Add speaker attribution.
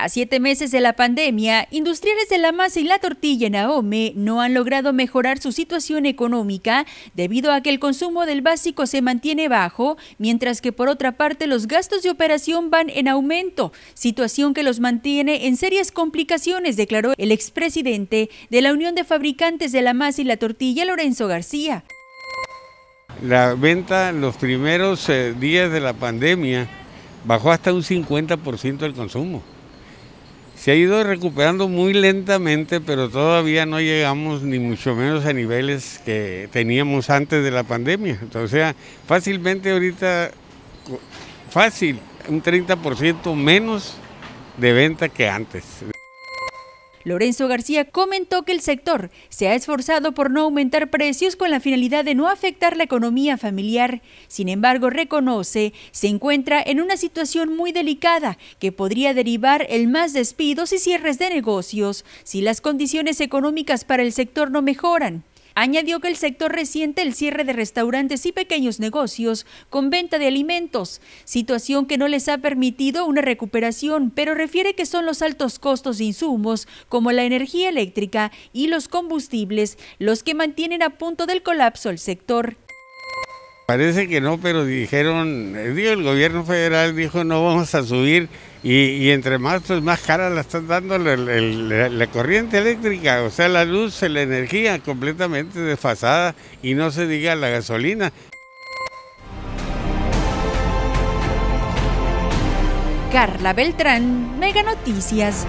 Speaker 1: A siete meses de la pandemia, industriales de la masa y la tortilla en Ahome no han logrado mejorar su situación económica debido a que el consumo del básico se mantiene bajo, mientras que por otra parte los gastos de operación van en aumento, situación que los mantiene en serias complicaciones, declaró el expresidente de la Unión de Fabricantes de la Masa y la Tortilla, Lorenzo García.
Speaker 2: La venta en los primeros eh, días de la pandemia bajó hasta un 50% del consumo se ha ido recuperando muy lentamente, pero todavía no llegamos ni mucho menos a niveles que teníamos antes de la pandemia. O sea, fácilmente ahorita, fácil, un 30% menos de venta que antes.
Speaker 1: Lorenzo García comentó que el sector se ha esforzado por no aumentar precios con la finalidad de no afectar la economía familiar. Sin embargo, reconoce, se encuentra en una situación muy delicada que podría derivar en más despidos y cierres de negocios si las condiciones económicas para el sector no mejoran. Añadió que el sector reciente el cierre de restaurantes y pequeños negocios con venta de alimentos, situación que no les ha permitido una recuperación, pero refiere que son los altos costos de insumos como la energía eléctrica y los combustibles los que mantienen a punto del colapso el sector.
Speaker 2: Parece que no, pero dijeron, eh, el gobierno federal dijo no vamos a subir y, entre más, pues más cara la están dando la, la, corriente eléctrica, o sea, la luz, la energía completamente desfasada y no se diga la gasolina.
Speaker 1: Carla Beltrán, Mega Noticias.